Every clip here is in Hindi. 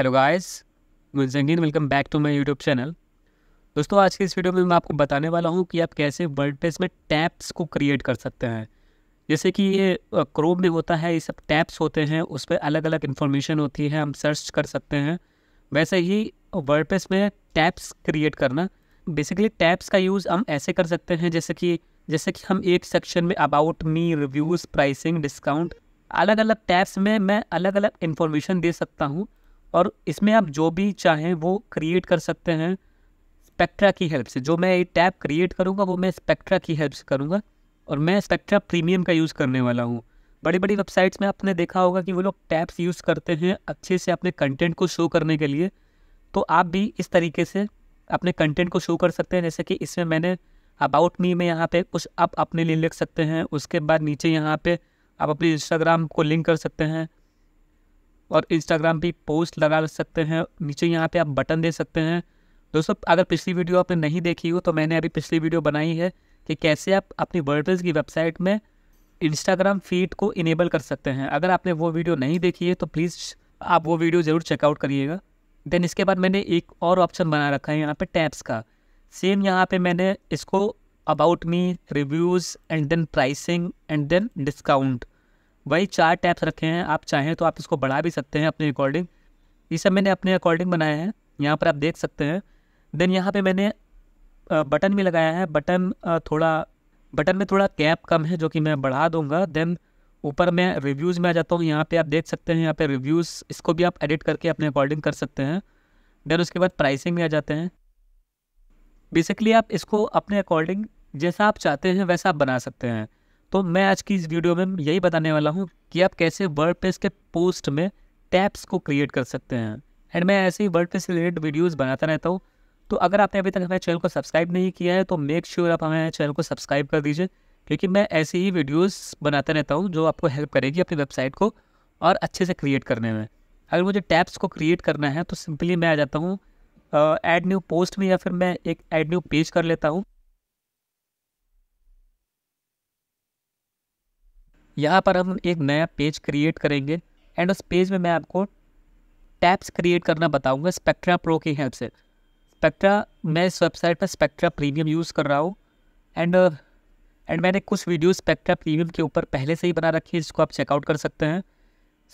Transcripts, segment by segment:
हेलो गाइस मुंस welcome back to my YouTube channel दोस्तों आज के इस वीडियो में मैं आपको बताने वाला हूँ कि आप कैसे वर्डप्रेस में टैप्स को क्रिएट कर सकते हैं जैसे कि ये क्रोम में होता है ये सब टैप्स होते हैं उस पर अलग अलग इन्फॉर्मेशन होती है हम सर्च कर सकते हैं वैसे ही वर्डप्रेस में टैप्स क्रिएट करना बेसिकली टैप्स का यूज़ हम ऐसे कर सकते हैं जैसे कि जैसे कि हम एक सेक्शन में about me reviews pricing discount अलग अलग टैप्स में मैं अलग अलग इन्फॉर्मेशन दे सकता हूँ और इसमें आप जो भी चाहें वो क्रिएट कर सकते हैं स्पेक्ट्रा की हेल्प से जो मैं ये टैब क्रिएट करूँगा वो मैं स्पेक्ट्रा की हेल्प से करूँगा और मैं स्पेक्ट्रा प्रीमियम का यूज़ करने वाला हूँ बड़ी बड़ी वेबसाइट्स में आपने देखा होगा कि वो लोग टैब्स यूज़ करते हैं अच्छे से अपने कंटेंट को शो करने के लिए तो आप भी इस तरीके से अपने कंटेंट को शो कर सकते हैं जैसे कि इसमें मैंने अबाउट मी में यहाँ पे कुछ आप अपने लिए लिख सकते हैं उसके बाद नीचे यहाँ पे आप अपने इंस्टाग्राम को लिंक कर सकते हैं और इंस्टाग्राम पे पोस्ट लगा सकते हैं नीचे यहाँ पे आप बटन दे सकते हैं दोस्तों अगर पिछली वीडियो आपने नहीं देखी हो तो मैंने अभी पिछली वीडियो बनाई है कि कैसे आप अपनी वर्डप्रेस की वेबसाइट में इंस्टाग्राम फीड को इनेबल कर सकते हैं अगर आपने वो वीडियो नहीं देखी है तो प्लीज़ आप वो वीडियो ज़रूर चेकआउट करिएगा देन इसके बाद मैंने एक और ऑप्शन बना रखा है यहाँ पे टैब्स का सेम यहाँ पे मैंने इसको about me reviews and then pricing and then discount वही चार टैप्स रखे हैं आप चाहें तो आप इसको बढ़ा भी सकते हैं अपने अकॉर्डिंग ये सब मैंने अपने अकॉर्डिंग बनाए हैं यहाँ पर आप देख सकते हैं देन यहाँ पे मैंने बटन भी लगाया है बटन थोड़ा बटन में थोड़ा कैप कम है जो कि मैं बढ़ा दूंगा देन ऊपर मैं रिव्यूज़ में आ जाता हूँ यहाँ पे आप देख सकते हैं यहाँ पे रिव्यूज़ इसको भी आप एडिट करके अपने अकॉर्डिंग कर सकते हैं देन उसके बाद प्राइसिंग में आ जाते हैं बेसिकली आप इसको अपने अकॉर्डिंग जैसा आप चाहते हैं वैसा आप बना सकते हैं तो मैं आज की इस वीडियो में यही बताने वाला हूँ कि आप कैसे वर्ड के पोस्ट में टैप्स को क्रिएट कर सकते हैं एंड मैं ऐसे ही वर्ड से रिलेटेड वीडियोज़ बनाता रहता हूँ तो अगर आपने अभी तक हमारे चैनल को सब्सक्राइब नहीं किया है तो मेक श्योर sure आप हमारे चैनल को सब्सक्राइब कर दीजिए क्योंकि मैं ऐसे ही वीडियोज़ बनाता रहता हूँ जो आपको हेल्प करेगी अपनी वेबसाइट को और अच्छे से क्रिएट करने में अगर मुझे टैब्स को क्रिएट करना है तो सिंपली मैं आ जाता हूँ एड न्यू पोस्ट में या फिर मैं एक एड न्यू पेज कर लेता हूँ यहाँ पर हम एक नया पेज क्रिएट करेंगे एंड उस पेज में मैं आपको टैप्स क्रिएट करना बताऊँगा स्पेक्ट्रा प्रो की हेल्प से स्पेक्ट्रा मैं इस वेबसाइट पर स्पेक्ट्रा प्रीमियम यूज़ कर रहा हूँ एंड एंड मैंने कुछ वीडियो स्पेक्ट्रा प्रीमियम के ऊपर पहले से ही बना रखी है जिसको आप चेकआउट कर सकते हैं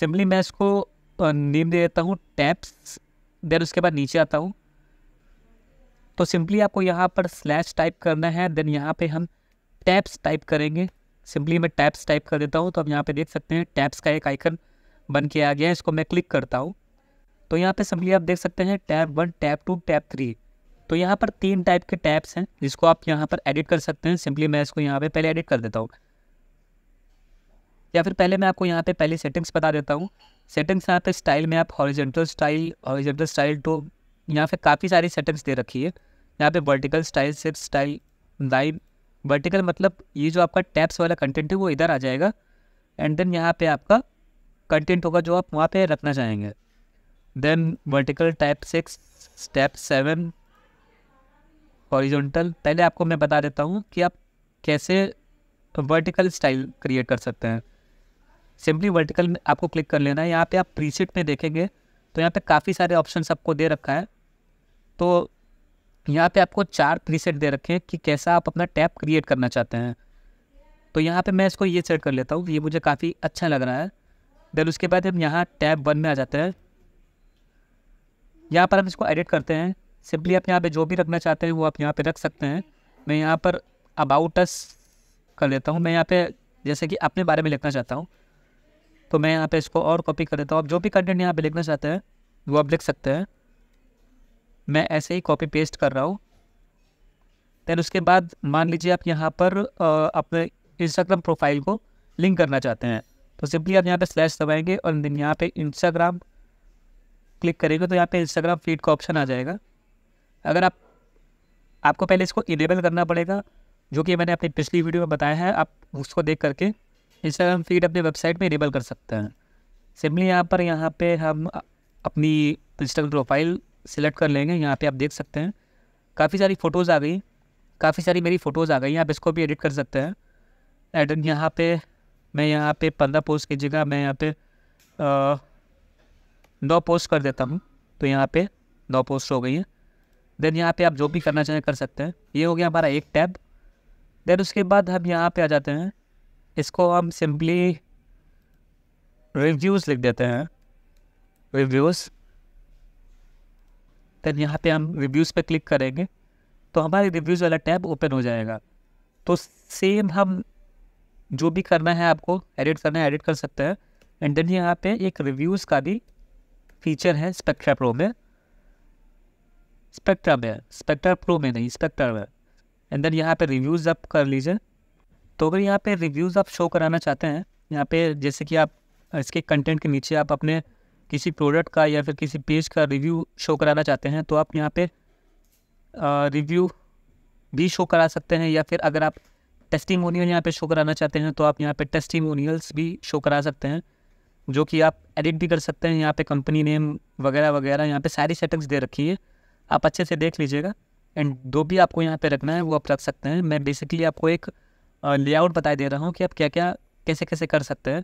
सिंपली मैं इसको नेम दे देता हूँ टैप्स देन उसके बाद नीचे आता हूँ तो सिंपली आपको यहाँ पर स्लैश टाइप करना है देन यहाँ पे हम टैप्स टाइप करेंगे सिंपली मैं टैप्स टाइप कर देता हूँ तो आप यहाँ पे देख सकते हैं टैप्स का एक आइकन बन के आ गया है इसको मैं क्लिक करता हूँ तो यहाँ पे सिंपली आप देख सकते हैं tab one tab two tab three तो यहाँ पर तीन टाइप के टैप्स हैं जिसको आप यहाँ पर एडिट कर सकते हैं सिंपली मैं इसको यहाँ पर पहले एडिट कर देता हूँ या फिर पहले मैं आपको यहाँ पर पहले सेटिंग्स बता देता हूँ सेटिंग्स यहाँ पर स्टाइल में आप horizontal style horizontal style two तो यहाँ पर काफ़ी सारी सेटिंग्स दे रखी है यहाँ पर वर्टिकल स्टाइल सिर्फ स्टाइल लाइव वर्टिकल मतलब ये जो आपका टैप्स वाला कंटेंट है वो इधर आ जाएगा एंड देन यहाँ पे आपका कंटेंट होगा जो आप वहाँ पे रखना चाहेंगे then vertical type six step seven horizontal पहले आपको मैं बता देता हूँ कि आप कैसे वर्टिकल स्टाइल क्रिएट कर सकते हैं सिंपली वर्टिकल में आपको क्लिक कर लेना है यहाँ पे आप प्रीसेट में देखेंगे तो यहाँ पे काफ़ी सारे ऑप्शन आपको दे रखा है तो यहाँ पे आपको चार प्रीसेट दे रखे हैं कि कैसा आप अपना टैप क्रिएट करना चाहते हैं तो यहाँ पे मैं इसको ये सेट कर लेता हूँ ये मुझे काफ़ी अच्छा लग रहा है देन उसके बाद हम यहाँ टैब वन में आ जाते हैं यहाँ पर हम इसको एडिट करते हैं सिंपली आप यहाँ पे जो भी रखना चाहते हैं वो आप यहाँ पे रख सकते हैं मैं यहाँ पर अबाउट अस कर लेता हूँ मैं यहाँ पे जैसे कि अपने बारे में लिखना चाहता हूँ तो मैं यहाँ पे इसको और कॉपी कर देता हूँ आप जो भी कंटेंट यहाँ पे लिखना चाहते हैं वो आप लिख सकते हैं मैं ऐसे ही कॉपी पेस्ट कर रहा हूँ दैन उसके बाद मान लीजिए आप यहाँ पर अपने इंस्टाग्राम प्रोफाइल को लिंक करना चाहते हैं तो सिंपली आप यहाँ पे स्लैश दबाएंगे और देन यहाँ पे इंस्टाग्राम क्लिक करेंगे तो यहाँ पे इंस्टाग्राम फीड का ऑप्शन आ जाएगा अगर आप आपको पहले इसको इनेबल करना पड़ेगा जो कि मैंने अपनी पिछली वीडियो में बताया है आप उसको देख करके इंस्टाग्राम फीड अपने वेबसाइट में इनेबल कर सकते हैं सिंपली यहाँ पर यहाँ पे हम अपनी इंस्टाग्राम प्रोफाइल सिलेक्ट कर लेंगे यहाँ पे आप देख सकते हैं काफ़ी सारी फ़ोटोज़ आ गई काफ़ी सारी मेरी फ़ोटोज़ आ गई आप इसको भी एडिट कर सकते हैं एड यहाँ पे मैं यहाँ पे पंद्रह पोस्ट की जगह मैं यहाँ पे नौ पोस्ट कर देता हूँ तो यहाँ पे नौ पोस्ट हो गई है देन यहाँ पे आप जो भी करना चाहें कर सकते हैं ये हो गया हमारा एक टैब देन उसके बाद हम यहाँ पे आ जाते हैं इसको हम सिंपली रिव्यूज़ लिख देते हैं रिव्यूज़ देन यहाँ पे हम रिव्यूज़ पे क्लिक करेंगे तो हमारे रिव्यूज़ वाला टैब ओपन हो जाएगा तो सेम हम जो भी करना है आपको एडिट करना है एडिट कर सकते हैं एंड देन यहाँ पे एक रिव्यूज़ का भी फीचर है स्पेक्ट्रा प्रो में स्पेक्ट्रा में स्पेक्ट्रा प्रो में नहीं स्पेक्ट्रा में एंड देन यहाँ पे रिव्यूज़ आप कर लीजिए तो अगर यहाँ पे रिव्यूज़ आप शो कराना चाहते हैं यहाँ पे जैसे कि आप इसके कंटेंट के नीचे आप अपने किसी प्रोडक्ट का या फिर किसी पेज का रिव्यू शो कराना चाहते हैं तो आप यहाँ पे रिव्यू भी शो करा सकते हैं या फिर अगर आप टेस्टिमोनियल यहाँ पे शो कराना चाहते हैं तो आप यहाँ पे टेस्टिमोनियल्स भी शो करा सकते हैं जो कि आप एडिट भी कर सकते हैं यहाँ पे कंपनी नेम वगैरह वगैरह यहाँ पे सारी सेटिंग्स दे रखी है आप अच्छे से देख लीजिएगा एंड जो भी आपको यहाँ पे रखना है वो आप रख सकते हैं मैं बेसिकली आपको एक लेआउट बताए दे रहा हूँ कि आप क्या क्या कैसे कैसे कर सकते हैं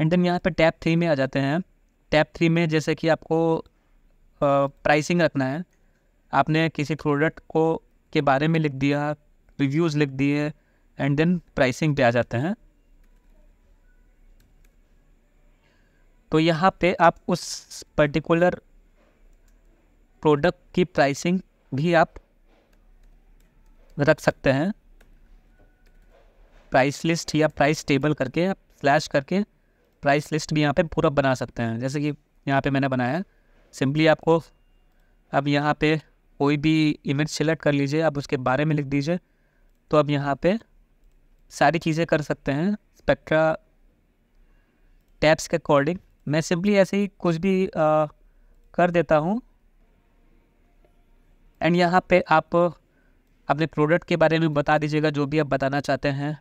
एंड देन यहाँ पर टैप थ्री में आ जाते हैं टैप थ्री में जैसे कि आपको प्राइसिंग रखना है आपने किसी प्रोडक्ट को के बारे में लिख दिया रिव्यूज़ लिख दिए एंड देन प्राइसिंग पे आ जाते हैं तो यहाँ पे आप उस पर्टिकुलर प्रोडक्ट की प्राइसिंग भी आप रख सकते हैं प्राइस लिस्ट या प्राइस टेबल करके आप स्लैश करके प्राइस लिस्ट भी यहाँ पे पूरा बना सकते हैं जैसे कि यहाँ पे मैंने बनाया सिंपली आपको अब यहाँ पे कोई भी इमेज सेलेक्ट कर लीजिए आप उसके बारे में लिख दीजिए तो अब यहाँ पे सारी चीज़ें कर सकते हैं स्पेक्ट्रा टैप्स के अकॉर्डिंग मैं सिंपली ऐसे ही कुछ भी आ, कर देता हूँ एंड यहाँ पे आप अपने प्रोडक्ट के बारे में बता दीजिएगा जो भी आप बताना चाहते हैं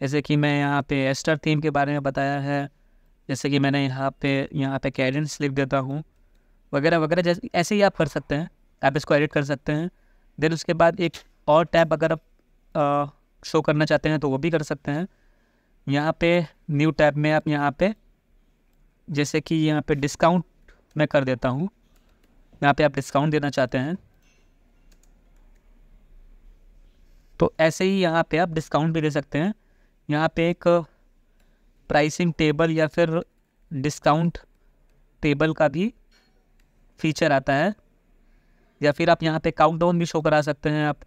जैसे कि मैं यहाँ पे एस्टर थीम के बारे में बताया है जैसे कि मैंने यहाँ पे यहाँ पे कैडेंस लिख देता हूँ वगैरह वगैरह जैसे ऐसे ही आप कर सकते हैं आप इसको एडिट कर सकते हैं देन उसके बाद एक और टैब अगर आप शो करना चाहते हैं तो वो भी कर सकते हैं यहाँ पे न्यू टैब में आप यहाँ पे जैसे कि यहाँ पे डिस्काउंट मैं कर देता हूँ यहाँ पे आप डिस्काउंट देना चाहते हैं तो ऐसे ही यहाँ पे आप डिस्काउंट भी दे सकते हैं यहाँ पे एक प्राइसिंग टेबल या फिर डिस्काउंट टेबल का भी फीचर आता है या फिर आप यहाँ पे काउंटडाउन भी शो करा सकते हैं आप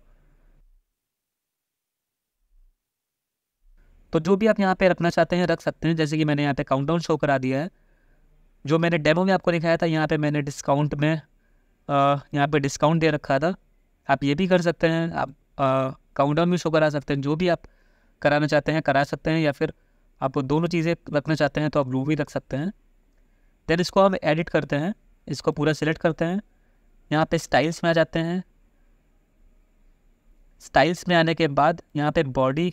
तो जो भी आप यहाँ पे रखना चाहते हैं रख सकते हैं जैसे कि मैंने यहाँ पे काउंटडाउन शो करा दिया है जो मैंने डेमो में आपको दिखाया था यहाँ पे मैंने डिस्काउंट में यहाँ पे डिस्काउंट दे रखा था आप ये भी कर सकते हैं आप काउंटडाउन भी शो करा सकते हैं जो भी आप कराना चाहते हैं करा सकते हैं या फिर आप दोनों चीज़ें रखना चाहते हैं तो आप भी रख सकते हैं देन इसको हम एडिट करते हैं इसको पूरा सिलेक्ट करते हैं यहाँ पे स्टाइल्स में आ जाते हैं स्टाइल्स में आने के बाद यहाँ पे बॉडी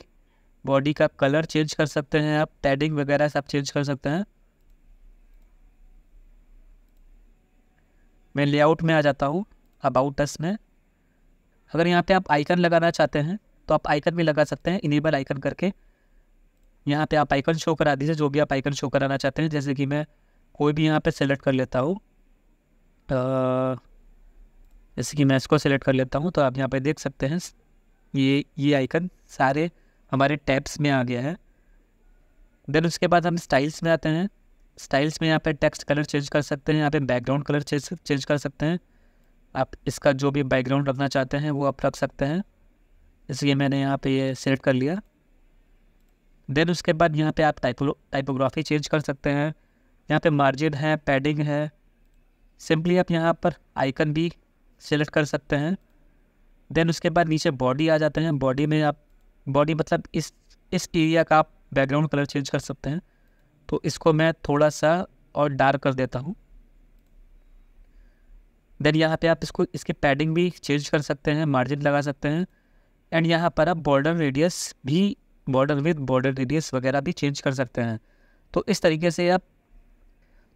बॉडी का कलर चेंज कर सकते हैं आप पैडिंग वगैरह सब चेंज कर सकते हैं मैं लेआउट में आ जाता हूँ अबाउट अस में अगर यहाँ पे आप आइकन लगाना चाहते हैं तो आप आइकन भी लगा सकते हैं इनेबल आइकन करके यहाँ पे आप आइकन शो करा दीजिए जो भी आप आइकन शो कराना चाहते हैं जैसे कि मैं कोई भी यहाँ पे सेलेक्ट कर लेता हूँ जैसे कि मैं इसको सेलेक्ट कर लेता हूँ तो आप यहाँ पे देख सकते हैं ये ये आइकन सारे हमारे टैब्स में आ गया है देन उसके बाद हम स्टाइल्स में आते हैं स्टाइल्स में यहाँ पे टेक्स्ट कलर चेंज कर सकते हैं यहाँ पे बैकग्राउंड कलर चेंज चेंज कर सकते हैं आप इसका जो भी बैकग्राउंड रखना चाहते हैं वो आप रख सकते हैं इसलिए मैंने यहाँ पे ये सेलेक्ट कर लिया देन उसके बाद यहाँ पे आप टाइपो टाइपोग्राफी चेंज कर सकते हैं यहाँ पे मार्जिन है पैडिंग है सिंपली आप यहाँ पर आइकन भी सेलेक्ट कर सकते हैं देन उसके बाद नीचे बॉडी आ जाते हैं बॉडी में आप बॉडी मतलब इस इस एरिया का आप बैकग्राउंड कलर चेंज कर सकते हैं तो इसको मैं थोड़ा सा और डार्क कर देता हूँ देन यहाँ पे आप इसको इसकी पैडिंग भी चेंज कर सकते हैं मार्जिन लगा सकते हैं एंड यहाँ पर आप बॉर्डर रेडियस भी बॉर्डर विथ बॉर्डर रेडियस वगैरह भी चेंज कर सकते हैं तो इस तरीके से आप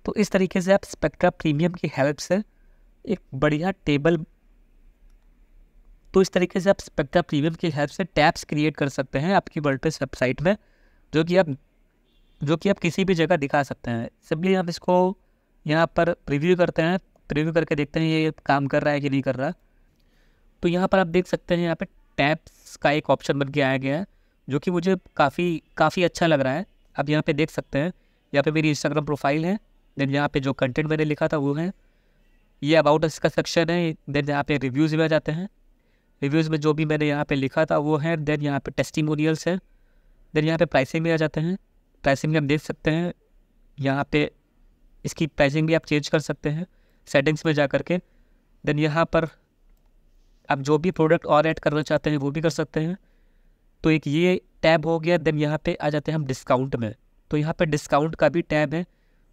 तो इस तरीके से आप स्पेक्ट्रा प्रीमियम की हेल्प से एक बढ़िया टेबल तो इस तरीके से आप स्पेक्ट्रा प्रीमियम की हेल्प से टैब्स क्रिएट कर सकते हैं आपकी वर्ल्ड वेबसाइट में जो कि आप जो कि आप किसी भी जगह दिखा सकते हैं सिंपली आप इसको यहाँ पर प्रीव्यू करते हैं प्रीव्यू करके देखते हैं ये काम कर रहा है कि नहीं कर रहा तो यहाँ पर आप देख सकते हैं यहाँ पर टैब्स का एक ऑप्शन बन के आया गया है जो कि मुझे काफ़ी काफ़ी अच्छा लग रहा है आप यहाँ पे देख सकते हैं यहाँ पे मेरी इंस्टाग्राम प्रोफाइल है देन यहाँ पे जो कंटेंट मैंने लिखा था वो है ये अबाउट इसका सेक्शन है देन यहाँ पे रिव्यूज़ भी आ जाते हैं रिव्यूज़ में जो भी मैंने यहाँ पे लिखा था वो है देन यहाँ पे टेस्टिमोनियल्स है देन यहाँ पे प्राइसिंग भी आ जाते हैं प्राइसिंग भी आप देख सकते हैं यहाँ पे इसकी प्राइसिंग भी आप चेंज कर सकते हैं सेटिंग्स में जा कर के देन यहाँ पर आप जो भी प्रोडक्ट और ऐड करना चाहते हैं वो भी कर सकते हैं तो एक ये टैब हो गया देन यहाँ पे आ जाते हैं हम डिस्काउंट में तो यहाँ पे डिस्काउंट का भी टैब है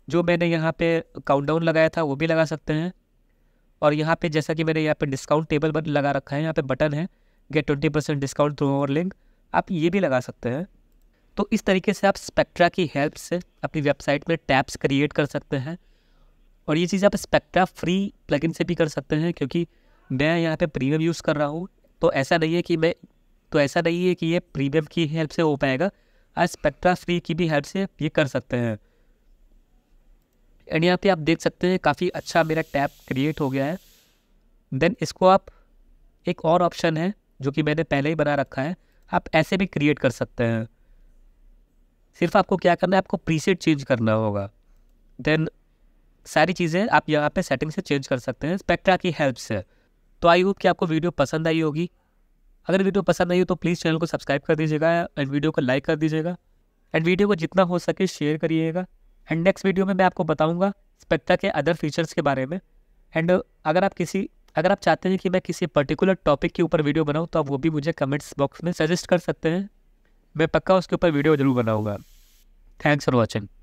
जो मैंने यहाँ पे काउंटडाउन लगाया था वो भी लगा सकते हैं और यहाँ पे जैसा कि मैंने यहाँ पे डिस्काउंट टेबल पर लगा रखा है यहाँ पे बटन है get twenty percent discount through our link आप ये भी लगा सकते हैं तो इस तरीके से आप स्पेक्ट्रा की हेल्प से अपनी वेबसाइट में टैब्स क्रिएट कर सकते हैं और ये चीज़ आप स्पेक्ट्रा फ्री प्लगइन से भी कर सकते हैं क्योंकि मैं यहाँ पे प्रीमियम यूज़ कर रहा हूँ तो ऐसा नहीं है कि मैं तो ऐसा नहीं है कि ये प्रीमियम की हेल्प से हो पाएगा आज स्पेक्ट्रा फ्री की भी हेल्प से ये कर सकते हैं एंड यहाँ पे आप देख सकते हैं काफ़ी अच्छा मेरा टैब क्रिएट हो गया है देन इसको आप एक और ऑप्शन है जो कि मैंने पहले ही बना रखा है आप ऐसे भी क्रिएट कर सकते हैं सिर्फ आपको क्या करना है आपको प्रीसेट चेंज करना होगा देन सारी चीज़ें आप यहाँ पे सेटिंग से चेंज कर सकते हैं स्पेक्ट्रा की हेल्प से तो आई होप कि आपको वीडियो पसंद आई होगी अगर वीडियो पसंद आई हो तो प्लीज़ चैनल को सब्सक्राइब कर दीजिएगा एंड वीडियो को लाइक कर दीजिएगा एंड वीडियो को जितना हो सके शेयर करिएगा एंड नेक्स्ट वीडियो में मैं आपको बताऊँगा स्पेक्टा के अदर फीचर्स के बारे में एंड अगर आप किसी अगर आप चाहते हैं कि मैं किसी पर्टिकुलर टॉपिक के ऊपर वीडियो बनाऊँ तो आप वो भी मुझे कमेंट्स बॉक्स में सजेस्ट कर सकते हैं मैं पक्का उसके ऊपर वीडियो जरूर बनाऊँगा थैंक्स फॉर वॉचिंग